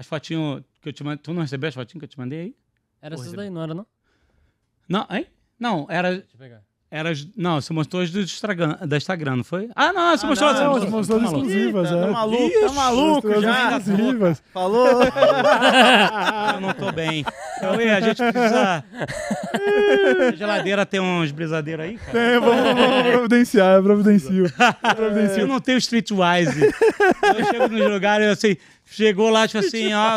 As fotinhas que eu te mandei. Tu não recebeu as fotinhas que eu te mandei aí? Era essas daí, não era não? Não, hein? Não, era. Deixa eu pegar. Era, não, você mostrou as do Instagram, da Instagram, não foi? Ah, não, você ah, mostrou não, as, não, mostrou as tá exclusivas. Tá, é. tá maluco, Ixi, tá maluco já. Exclusivas. Falou. eu não tô bem. então, a gente precisa... a geladeira tem uns brisadeiros aí, cara? Tem, vamos, vamos providenciar, eu providencio. Eu não tenho streetwise. Eu chego nos lugares e assim... Chegou lá, tipo assim, ó,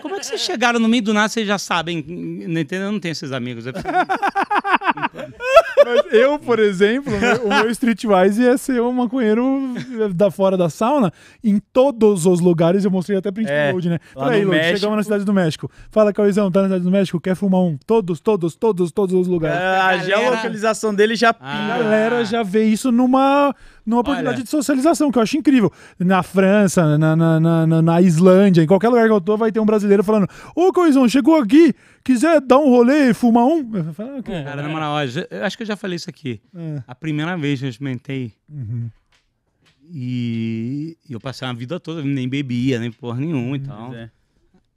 como é que vocês chegaram no meio do nada, vocês já sabem, entendeu? Eu não tenho esses amigos. Eu... Mas eu, por exemplo, o meu streetwise ia ser um maconheiro eh, da fora da sauna. Em todos os lugares, eu mostrei até print é, né? Peraí, Lodi, chegamos na Cidade do México. Fala, Cauizão, tá na Cidade do México? Quer fumar um? Todos, todos, todos, todos os lugares. É, a, galera... geolocalização dele já ah. pinga. A galera já vê isso numa numa oportunidade Olha. de socialização, que eu acho incrível. Na França, na, na, na, na, Islândia, em qualquer lugar que eu tô, vai ter um brasileiro falando: Ô Coisão, chegou aqui, quiser dar um rolê e fumar um? Falo, ah, cara, na moral, acho que eu já já falei isso aqui. É. A primeira vez que eu experimentei. Uhum. E, eu passei uma vida toda, nem bebia, nem porra nenhuma então e hum,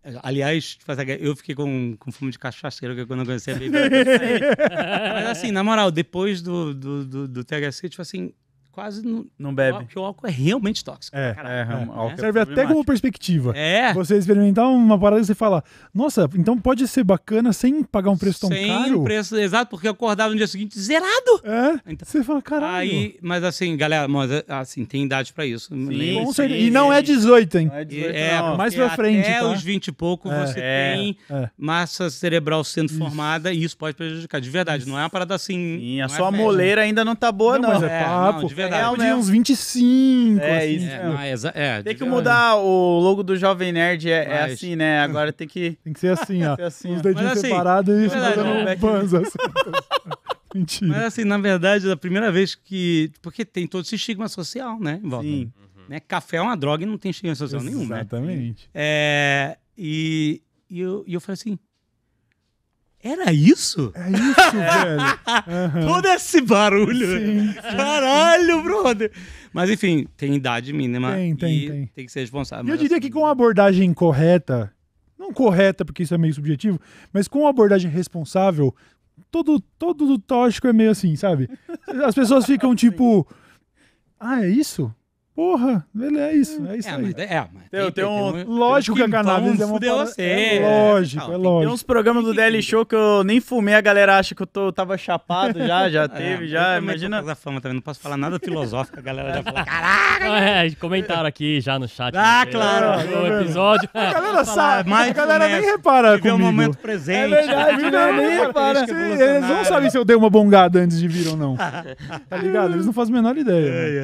tal. É. Aliás, eu fiquei com, com fumo de cachaceiro que é quando eu comecei a beber. Mas assim, na moral, depois do, do, do, do THC, tipo assim, quase não, não bebe. Porque o álcool é realmente tóxico. É, Caraca, é, não, é. é. Serve até como perspectiva. É. Você experimentar uma parada e você falar, nossa, então pode ser bacana sem pagar um preço tão sem caro? Sem um preço, exato, porque eu acordava no dia seguinte zerado. É, então, você fala, caralho. Aí, mas assim, galera, mas, assim, tem idade pra isso. Sim, sim, e não é 18, hein? Não é, 18, é, não. mais pra frente. Até tá? os 20 e pouco é, você é, tem massa cerebral sendo isso. formada e isso pode prejudicar, de verdade. Não é uma parada assim... Sim, a sua moleira ainda não tá boa, não. Mas é, papo. de verdade. É um de uns 25. É, assim, isso. É, não, é, tem que mudar é. o logo do Jovem Nerd, é, é assim, né? Agora tem que. Tem que ser assim, ó. assim, os dedinhos assim, separados e isso fazendo bands assim. Mentira. Mas assim, na verdade, é a primeira vez que. Porque tem todo esse estigma social, né? em Volta, Sim. Né? Café é uma droga e não tem estigma social Exatamente. nenhum, né? Exatamente. É, e, e eu, e eu falei assim, era isso? É isso, velho. Uhum. Todo esse barulho. Sim, sim, Caralho, sim. brother. Mas enfim, tem idade mínima. Tem, tem, tem. Tem que ser responsável. E eu diria assim, que com uma abordagem correta, não correta porque isso é meio subjetivo, mas com uma abordagem responsável, todo, todo tóxico é meio assim, sabe? As pessoas ficam tipo, ah, é isso? Porra, ele é isso, é isso é, aí. Mas, é, mas tem, tem, tem um, tem um, lógico que a cannabis é uma parada, é lógico, não, é lógico. Tem uns programas do DL Show que eu nem fumei, a galera acha que eu tô, tava chapado já, já é, teve, já, imagina. Tô fama também, não posso falar nada filosófico, a galera já fala, caraca! É, comentaram aqui já no chat. Ah, né? claro! No episódio. A é. galera sabe, mas a galera nem repara comigo. É o momento presente. É verdade, nem repara. É eles não sabem se eu dei uma bongada antes de vir ou não, tá ligado? Eles não fazem a menor ideia. Né?